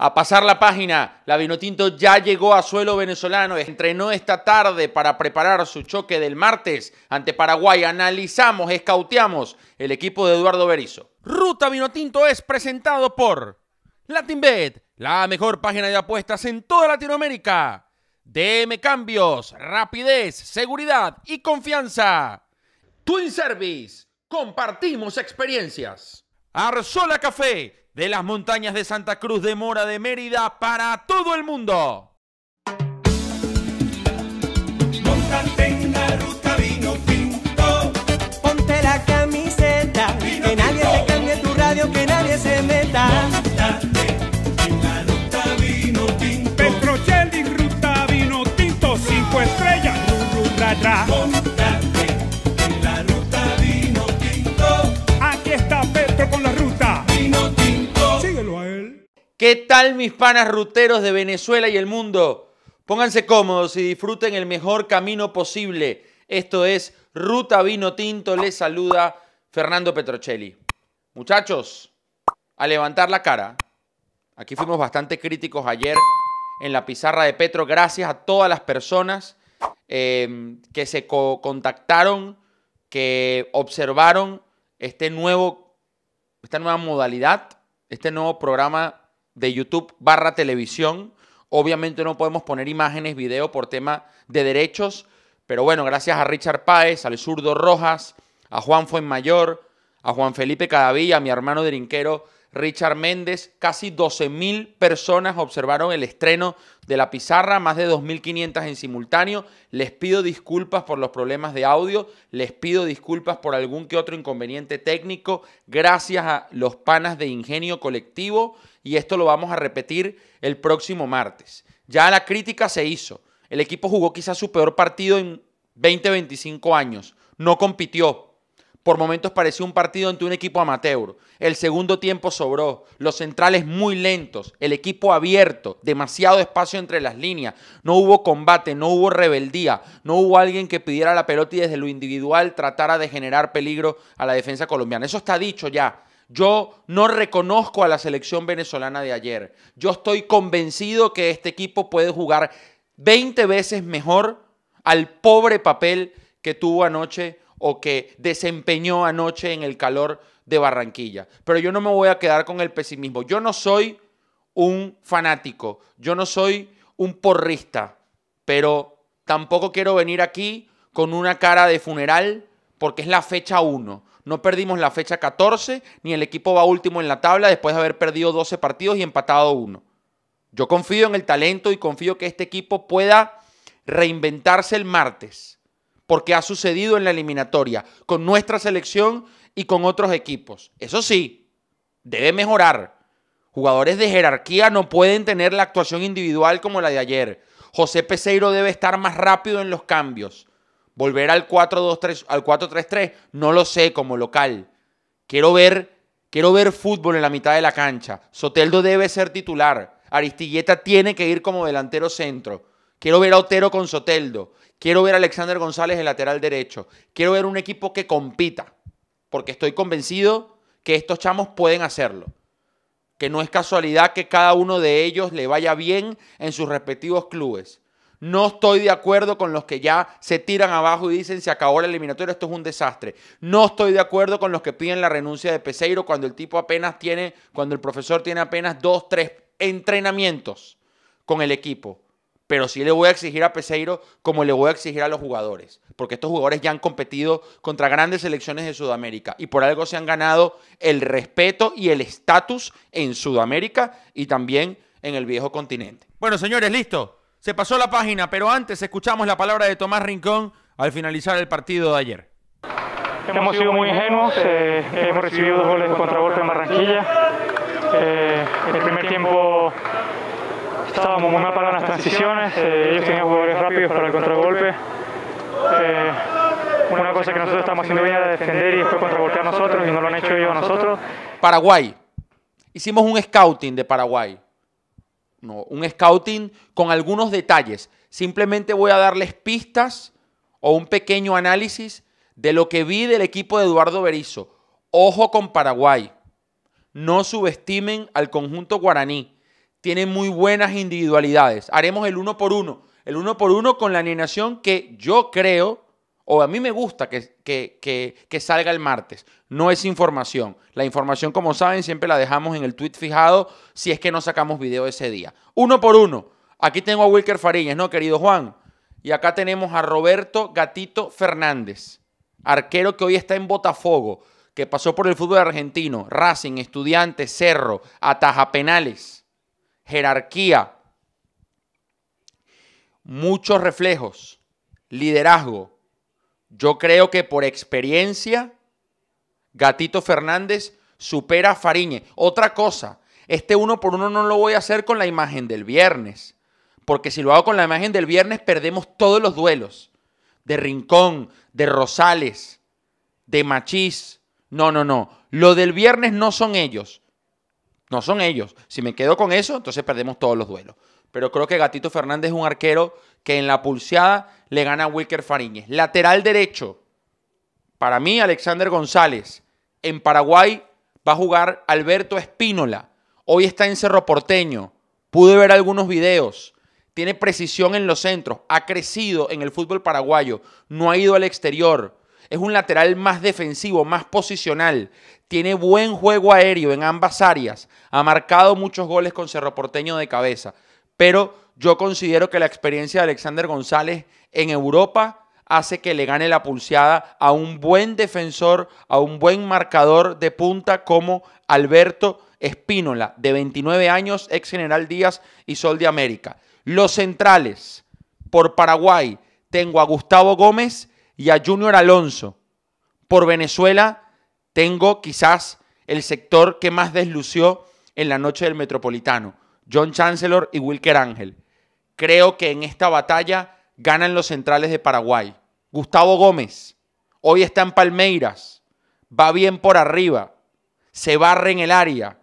A pasar la página, la Vinotinto ya llegó a suelo venezolano, entrenó esta tarde para preparar su choque del martes ante Paraguay. Analizamos, escauteamos el equipo de Eduardo Berizzo. Ruta Vinotinto es presentado por LatinBet, la mejor página de apuestas en toda Latinoamérica. DM Cambios, rapidez, seguridad y confianza. Twin Service, compartimos experiencias. Arzola Café de las montañas de Santa Cruz de Mora de Mérida para todo el mundo. ¿Qué tal mis panas ruteros de Venezuela y el mundo? Pónganse cómodos y disfruten el mejor camino posible. Esto es Ruta Vino Tinto. Les saluda Fernando Petrocelli. Muchachos, a levantar la cara. Aquí fuimos bastante críticos ayer en la pizarra de Petro. Gracias a todas las personas eh, que se contactaron, que observaron este nuevo, esta nueva modalidad, este nuevo programa de YouTube barra televisión. Obviamente no podemos poner imágenes, video por tema de derechos, pero bueno, gracias a Richard Páez, al zurdo Rojas, a Juan Fuenmayor, a Juan Felipe Cadavilla, a mi hermano Rinquero. Richard Méndez. Casi 12.000 personas observaron el estreno de la pizarra, más de 2.500 en simultáneo. Les pido disculpas por los problemas de audio, les pido disculpas por algún que otro inconveniente técnico, gracias a los panas de Ingenio Colectivo y esto lo vamos a repetir el próximo martes. Ya la crítica se hizo. El equipo jugó quizás su peor partido en 20, 25 años. No compitió, por momentos pareció un partido ante un equipo amateur. El segundo tiempo sobró, los centrales muy lentos, el equipo abierto, demasiado espacio entre las líneas. No hubo combate, no hubo rebeldía, no hubo alguien que pidiera la pelota y desde lo individual tratara de generar peligro a la defensa colombiana. Eso está dicho ya. Yo no reconozco a la selección venezolana de ayer. Yo estoy convencido que este equipo puede jugar 20 veces mejor al pobre papel que tuvo anoche o que desempeñó anoche en el calor de Barranquilla. Pero yo no me voy a quedar con el pesimismo. Yo no soy un fanático, yo no soy un porrista, pero tampoco quiero venir aquí con una cara de funeral porque es la fecha 1. No perdimos la fecha 14, ni el equipo va último en la tabla después de haber perdido 12 partidos y empatado uno, Yo confío en el talento y confío que este equipo pueda reinventarse el martes porque ha sucedido en la eliminatoria con nuestra selección y con otros equipos. Eso sí, debe mejorar. Jugadores de jerarquía no pueden tener la actuación individual como la de ayer. José Peseiro debe estar más rápido en los cambios. Volver al 4 3 al 3 no lo sé como local. Quiero ver, quiero ver fútbol en la mitad de la cancha. Soteldo debe ser titular. Aristilleta tiene que ir como delantero centro. Quiero ver a Otero con Soteldo. Quiero ver a Alexander González, el lateral derecho. Quiero ver un equipo que compita, porque estoy convencido que estos chamos pueden hacerlo. Que no es casualidad que cada uno de ellos le vaya bien en sus respectivos clubes. No estoy de acuerdo con los que ya se tiran abajo y dicen se acabó la eliminatoria, esto es un desastre. No estoy de acuerdo con los que piden la renuncia de Peseiro cuando el tipo apenas tiene, cuando el profesor tiene apenas dos, tres entrenamientos con el equipo pero sí le voy a exigir a Peseiro como le voy a exigir a los jugadores, porque estos jugadores ya han competido contra grandes selecciones de Sudamérica y por algo se han ganado el respeto y el estatus en Sudamérica y también en el viejo continente. Bueno, señores, listo. Se pasó la página, pero antes escuchamos la palabra de Tomás Rincón al finalizar el partido de ayer. Hemos sido muy ingenuos, eh, hemos recibido dos goles de contragolpe en Barranquilla. Eh, el primer tiempo estábamos muy mal para las transiciones, eh, ellos tenían jugadores rápidos para el contragolpe. Eh, una cosa que nosotros estamos haciendo bien era defender y después contragolpear nosotros y no lo han hecho ellos a nosotros. Paraguay. Hicimos un scouting de Paraguay. No, un scouting con algunos detalles. Simplemente voy a darles pistas o un pequeño análisis de lo que vi del equipo de Eduardo Berizzo. Ojo con Paraguay. No subestimen al conjunto guaraní tiene muy buenas individualidades. Haremos el uno por uno. El uno por uno con la alineación que yo creo o a mí me gusta que, salga el martes. No es información. La información, como saben, siempre la dejamos en el tweet fijado si es que no sacamos video ese día. Uno por uno. Aquí tengo a Wilker Fariñas, ¿no, querido Juan? Y acá tenemos a Roberto Gatito Fernández, arquero que hoy está en Botafogo, que pasó por el fútbol argentino, Racing, estudiante, Cerro, ataja penales jerarquía, muchos reflejos, liderazgo. Yo creo que por experiencia, Gatito Fernández supera a Fariñe. Otra cosa, este uno por uno no lo voy a hacer con la imagen del viernes, porque si lo hago con la imagen del viernes perdemos todos los duelos, de Rincón, de Rosales, de Machís. No, no, no. Lo del viernes no son ellos. No son ellos. Si me quedo con eso, entonces perdemos todos los duelos. Pero creo que Gatito Fernández es un arquero que en la pulseada le gana a Wilker Fariñez. Lateral derecho. Para mí, Alexander González. En Paraguay va a jugar Alberto Espínola. Hoy está en Cerro Porteño. Pude ver algunos videos. Tiene precisión en los centros. Ha crecido en el fútbol paraguayo. No ha ido al exterior. Es un lateral más defensivo, más posicional tiene buen juego aéreo en ambas áreas, ha marcado muchos goles con Cerro Porteño de cabeza, pero yo considero que la experiencia de Alexander González en Europa hace que le gane la pulseada a un buen defensor, a un buen marcador de punta como Alberto Espínola, de 29 años, ex General Díaz y Sol de América. Los centrales, por Paraguay, tengo a Gustavo Gómez y a Junior Alonso. Por Venezuela, tengo quizás el sector que más deslució en la noche del Metropolitano, John Chancellor y Wilker Ángel. Creo que en esta batalla ganan los centrales de Paraguay. Gustavo Gómez, hoy está en Palmeiras, va bien por arriba, se barre en el área,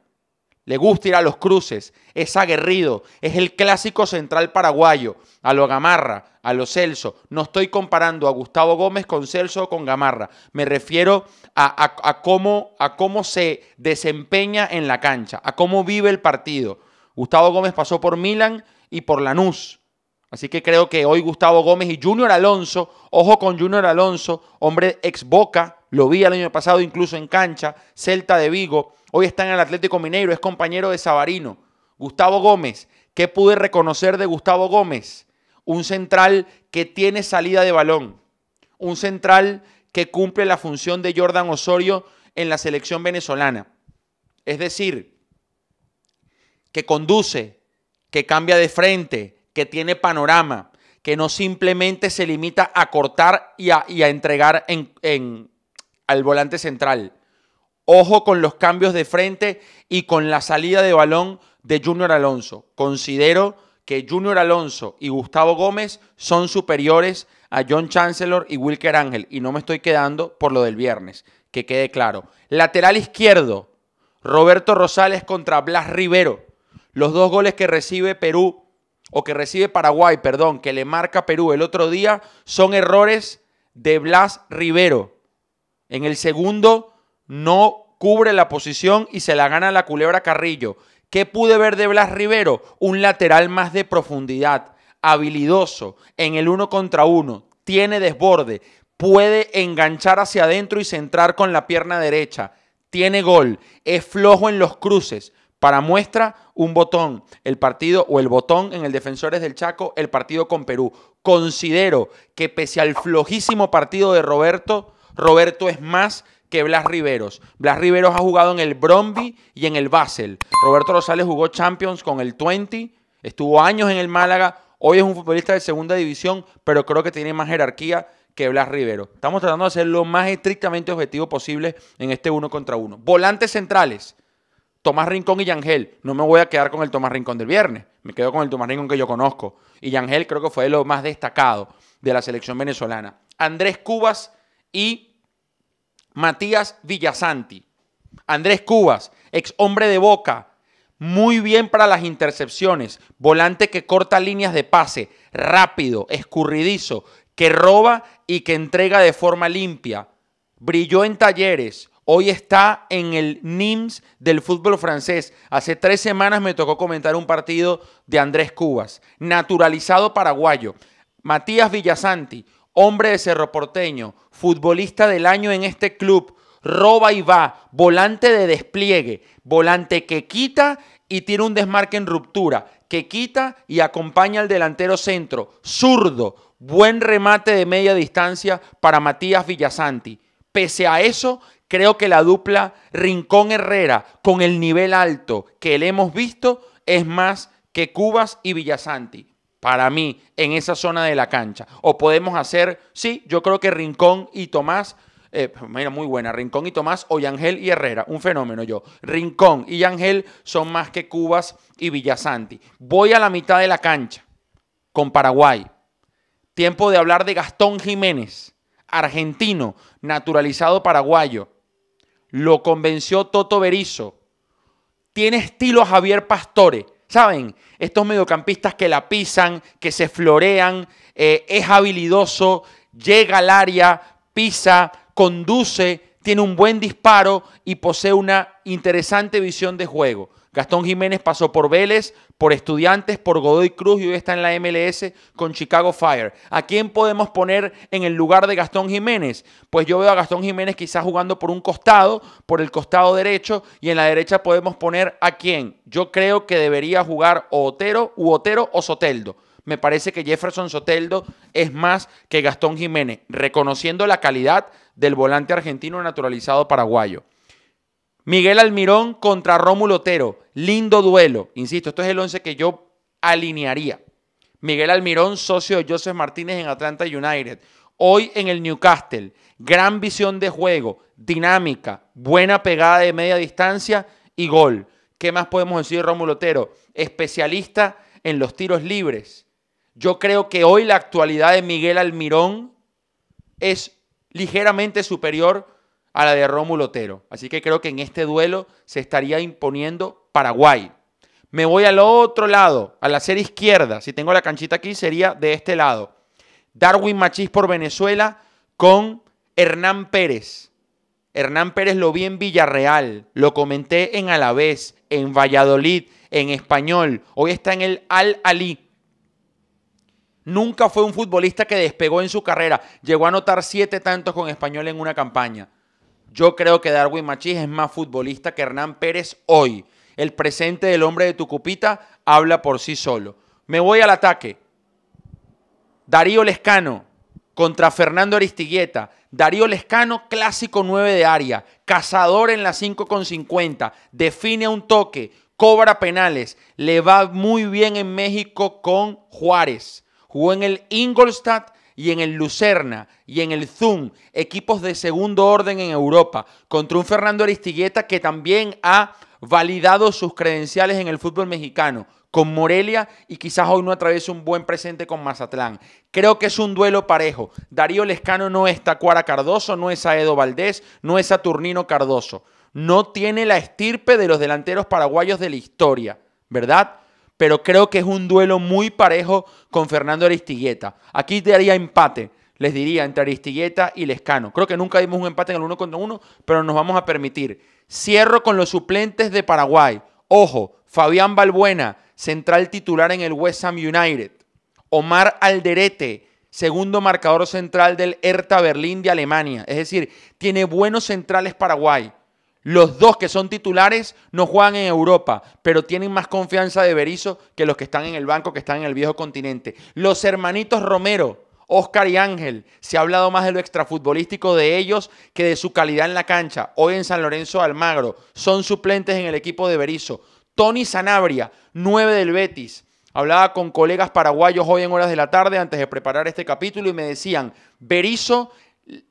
le gusta ir a los cruces, es aguerrido, es el clásico central paraguayo, a lo Gamarra, a lo Celso. No estoy comparando a Gustavo Gómez con Celso o con Gamarra. Me refiero a, cómo, cómo se desempeña en la cancha, a cómo vive el partido. Gustavo Gómez pasó por Milan y por Lanús. Así que creo que hoy Gustavo Gómez y Junior Alonso, ojo con Junior Alonso, hombre ex Boca, lo vi el año pasado incluso en cancha, Celta de Vigo hoy está en el Atlético Mineiro, es compañero de Sabarino. Gustavo Gómez, ¿qué pude reconocer de Gustavo Gómez? Un central que tiene salida de balón, un central que cumple la función de Jordan Osorio en la selección venezolana. Es decir, que conduce, que cambia de frente, que tiene panorama, que no simplemente se limita a cortar y a, entregar al volante central. Ojo con los cambios de frente y con la salida de balón de Junior Alonso. Considero que Junior Alonso y Gustavo Gómez son superiores a John Chancellor y Wilker Ángel. Y no me estoy quedando por lo del viernes, que quede claro. Lateral izquierdo, Roberto Rosales contra Blas Rivero. Los dos goles que recibe Perú, o que recibe Paraguay, perdón, que le marca Perú el otro día, son errores de Blas Rivero. En el segundo no cubre la posición y se la gana la culebra Carrillo. ¿Qué pude ver de Blas Rivero? Un lateral más de profundidad, habilidoso, en el uno contra uno, tiene desborde, puede enganchar hacia adentro y centrar con la pierna derecha, tiene gol, es flojo en los cruces. Para muestra, un botón, el partido o el botón en el Defensores del Chaco, el partido con Perú. Considero que pese al flojísimo partido de Roberto, Roberto es más que Blas Riveros. Blas Riveros ha jugado en el Bromby y en el Basel. Roberto Rosales jugó Champions con el 20, estuvo años en el Málaga. Hoy es un futbolista de segunda división, pero creo que tiene más jerarquía que Blas Rivero. Estamos tratando de hacer lo más estrictamente objetivo posible en este uno contra uno. Volantes centrales. Tomás Rincón y Yangel. No me voy a quedar con el Tomás Rincón del viernes. Me quedo con el Tomás Rincón que yo conozco. Y Yangel creo que fue lo más destacado de la selección venezolana. Andrés Cubas y Matías Villasanti. Andrés Cubas, ex hombre de boca, muy bien para las intercepciones, volante que corta líneas de pase, rápido, escurridizo, que roba y que entrega de forma limpia. Brilló en talleres, hoy está en el NIMS del fútbol francés. Hace tres semanas me tocó comentar un partido de Andrés Cubas, naturalizado paraguayo. Matías Villasanti, hombre de Cerro Porteño, futbolista del año en este club, roba y va, volante de despliegue, volante que quita y tiene un desmarque en ruptura, que quita y acompaña al delantero centro, zurdo, buen remate de media distancia para Matías Villasanti. Pese a eso, creo que la dupla Rincón Herrera, con el nivel alto que le hemos visto, es más que Cubas y Villasanti para mí en esa zona de la cancha. O podemos hacer, sí, yo creo que Rincón y Tomás, eh, mira, muy buena, Rincón y Tomás o Yangel y Herrera, un fenómeno yo. Rincón y Yangel son más que Cubas y Villasanti. Voy a la mitad de la cancha con Paraguay. Tiempo de hablar de Gastón Jiménez, argentino, naturalizado paraguayo. Lo convenció Toto Berizo. Tiene estilo Javier Pastore ¿Saben? Estos mediocampistas que la pisan, que se florean, eh, es habilidoso, llega al área, pisa, conduce, tiene un buen disparo y posee una interesante visión de juego. Gastón Jiménez pasó por Vélez, por Estudiantes, por Godoy Cruz y hoy está en la MLS con Chicago Fire. ¿A quién podemos poner en el lugar de Gastón Jiménez? Pues yo veo a Gastón Jiménez quizás jugando por un costado, por el costado derecho y en la derecha podemos poner a quién. Yo creo que debería jugar o Otero, u Otero o Soteldo. Me parece que Jefferson Soteldo es más que Gastón Jiménez, reconociendo la calidad del volante argentino naturalizado paraguayo. Miguel Almirón contra Rómulo Otero. Lindo duelo. Insisto, esto es el 11 que yo alinearía. Miguel Almirón, socio de Joseph Martínez en Atlanta United. Hoy en el Newcastle. Gran visión de juego, dinámica, buena pegada de media distancia y gol. ¿Qué más podemos decir de Rómulo Otero? Especialista en los tiros libres. Yo creo que hoy la actualidad de Miguel Almirón es ligeramente superior a la de Rómulo Otero. Así que creo que en este duelo se estaría imponiendo Paraguay. Me voy al otro lado, a la serie izquierda. Si tengo la canchita aquí, sería de este lado. Darwin Machís por Venezuela con Hernán Pérez. Hernán Pérez lo vi en Villarreal, lo comenté en Alavés, en Valladolid, en Español. Hoy está en el Al Ali. Nunca fue un futbolista que despegó en su carrera. Llegó a anotar siete tantos con Español en una campaña. Yo creo que Darwin Machís es más futbolista que Hernán Pérez hoy. El presente del hombre de Tucupita habla por sí solo. Me voy al ataque. Darío Lescano contra Fernando Aristigueta. Darío Lescano, clásico 9 de área, cazador en la 5 con 50. define un toque, cobra penales, le va muy bien en México con Juárez. Jugó en el Ingolstadt y en el Lucerna y en el Zoom, equipos de segundo orden en Europa, contra un Fernando Aristigueta que también ha validado sus credenciales en el fútbol mexicano con Morelia y quizás hoy no atraviesa un buen presente con Mazatlán. Creo que es un duelo parejo. Darío Lescano no es Tacuara Cardoso, no es Aedo Valdés, no es Saturnino Cardoso. No tiene la estirpe de los delanteros paraguayos de la historia, ¿verdad? pero creo que es un duelo muy parejo con Fernando Aristigueta. Aquí haría empate, les diría, entre Aristigueta y Lescano. Creo que nunca dimos un empate en el uno contra uno, pero nos vamos a permitir. Cierro con los suplentes de Paraguay. Ojo, Fabián Balbuena, central titular en el West Ham United. Omar Alderete, segundo marcador central del Hertha Berlín de Alemania. Es decir, tiene buenos centrales Paraguay. Los dos que son titulares no juegan en Europa, pero tienen más confianza de Berizzo que los que están en el banco, que están en el viejo continente. Los hermanitos Romero, Oscar y Ángel, se ha hablado más de lo extrafutbolístico de ellos que de su calidad en la cancha. Hoy en San Lorenzo Almagro son suplentes en el equipo de Berizzo. Tony Sanabria, 9 del Betis. Hablaba con colegas paraguayos hoy en horas de la tarde antes de preparar este capítulo y me decían, Berizzo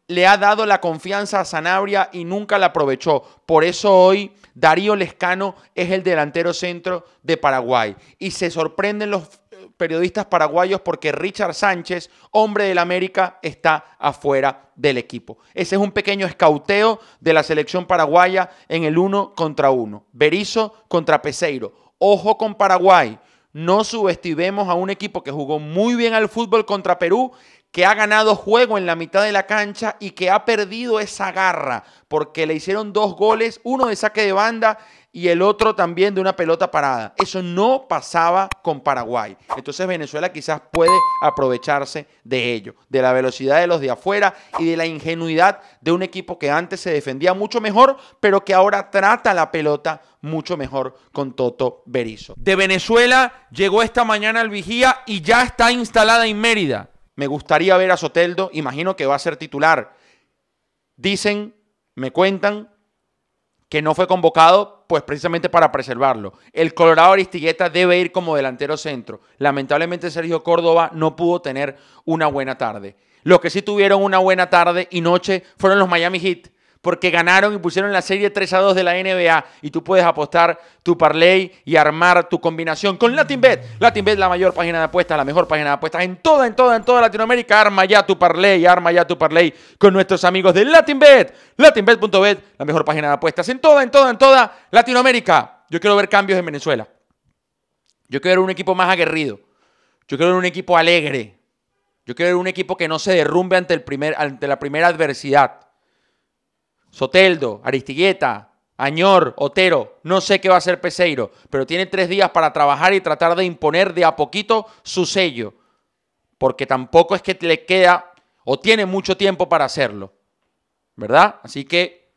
le ha dado la confianza a Sanabria y nunca la aprovechó. Por eso hoy Darío Lescano es el delantero centro de Paraguay. Y se sorprenden los eh, periodistas paraguayos porque Richard Sánchez, hombre del América, está afuera del equipo. Ese es un pequeño escauteo de la selección paraguaya en el uno contra uno. Berizo contra Peseiro. Ojo con Paraguay. No subestimemos a un equipo que jugó muy bien al fútbol contra Perú, que ha ganado juego en la mitad de la cancha y que ha perdido esa garra, porque le hicieron dos goles, uno de saque de banda y el otro también de una pelota parada. Eso no pasaba con Paraguay. Entonces Venezuela quizás puede aprovecharse de ello, de la velocidad de los de afuera y de la ingenuidad de un equipo que antes se defendía mucho mejor, pero que ahora trata la pelota mucho mejor con Toto Berizo. De Venezuela llegó esta mañana al Vigía y ya está instalada en Mérida. Me gustaría ver a Soteldo, imagino que va a ser titular. Dicen, me cuentan, que no fue convocado, pues precisamente para preservarlo. El Colorado Aristigueta debe ir como delantero centro. Lamentablemente Sergio Córdoba no pudo tener una buena tarde. Los que sí tuvieron una buena tarde y noche fueron los Miami Heat porque ganaron y pusieron la serie 3 a 2 de la NBA y tú puedes apostar tu parlay y armar tu combinación con LatinBet. LatinBet, la mayor página de apuestas, la mejor página de apuestas en toda, en toda, en toda Latinoamérica. Arma ya tu parlay, arma ya tu parlay con nuestros amigos de LatinBet. LatinBet.bet, la mejor página de apuestas en toda, en toda, en toda Latinoamérica. Yo quiero ver cambios en Venezuela. Yo quiero ver un equipo más aguerrido. Yo quiero ver un equipo alegre. Yo quiero ver un equipo que no se derrumbe ante, el primer, ante la primera adversidad. Soteldo, Aristigueta, Añor, Otero, no sé qué va a hacer Peseiro, pero tiene tres días para trabajar y tratar de imponer de a poquito su sello, porque tampoco es que le queda o tiene mucho tiempo para hacerlo, ¿verdad? Así que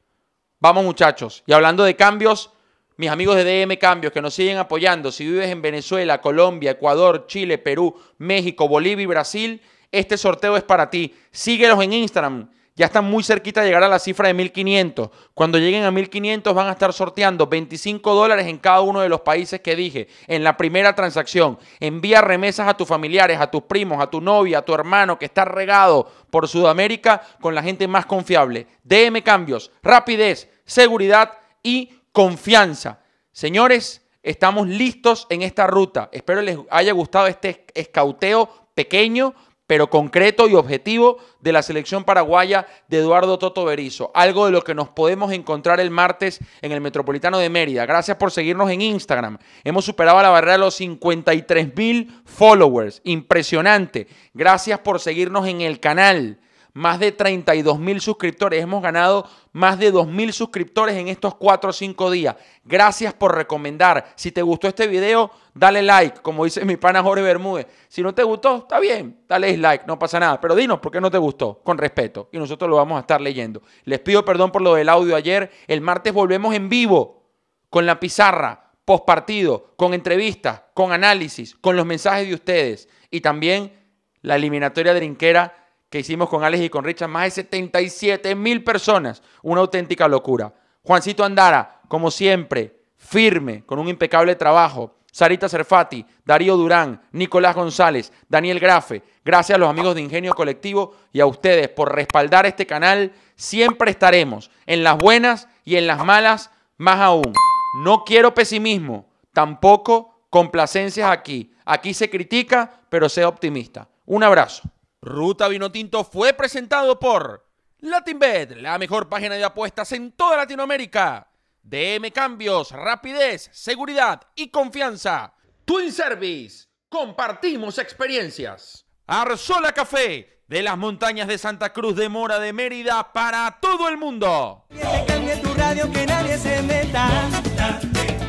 vamos muchachos. Y hablando de cambios, mis amigos de DM Cambios que nos siguen apoyando, si vives en Venezuela, Colombia, Ecuador, Chile, Perú, México, Bolivia y Brasil, este sorteo es para ti. Síguelos en Instagram ya están muy cerquita de llegar a la cifra de 1.500. Cuando lleguen a 1.500 van a estar sorteando 25 dólares en cada uno de los países que dije en la primera transacción. Envía remesas a tus familiares, a tus primos, a tu novia, a tu hermano que está regado por Sudamérica con la gente más confiable. DM cambios, rapidez, seguridad y confianza. Señores, estamos listos en esta ruta. Espero les haya gustado este escauteo pequeño pero concreto y objetivo de la selección paraguaya de Eduardo Toto Berizo. Algo de lo que nos podemos encontrar el martes en el Metropolitano de Mérida. Gracias por seguirnos en Instagram. Hemos superado la barrera de los 53 mil followers. Impresionante. Gracias por seguirnos en el canal más de 32 mil suscriptores. Hemos ganado más de 2 mil suscriptores en estos 4 o 5 días. Gracias por recomendar. Si te gustó este video, dale like, como dice mi pana Jorge Bermúdez. Si no te gustó, está bien, dale like, no pasa nada. Pero dinos por qué no te gustó, con respeto. Y nosotros lo vamos a estar leyendo. Les pido perdón por lo del audio ayer. El martes volvemos en vivo con la pizarra post partido, con entrevistas, con análisis, con los mensajes de ustedes y también la eliminatoria de drinquera que hicimos con Alex y con Richard, más de 77 mil personas. Una auténtica locura. Juancito Andara, como siempre, firme, con un impecable trabajo. Sarita Cerfati, Darío Durán, Nicolás González, Daniel Grafe. Gracias a los amigos de Ingenio Colectivo y a ustedes por respaldar este canal. Siempre estaremos en las buenas y en las malas, más aún. No quiero pesimismo, tampoco complacencias aquí. Aquí se critica, pero sea optimista. Un abrazo. Ruta Vino Tinto fue presentado por LatinBet, la mejor página de apuestas en toda Latinoamérica. DM Cambios, rapidez, seguridad y confianza. Twin Service, compartimos experiencias. Arzola Café, de las montañas de Santa Cruz de Mora de Mérida para todo el mundo. tu radio, que nadie se meta.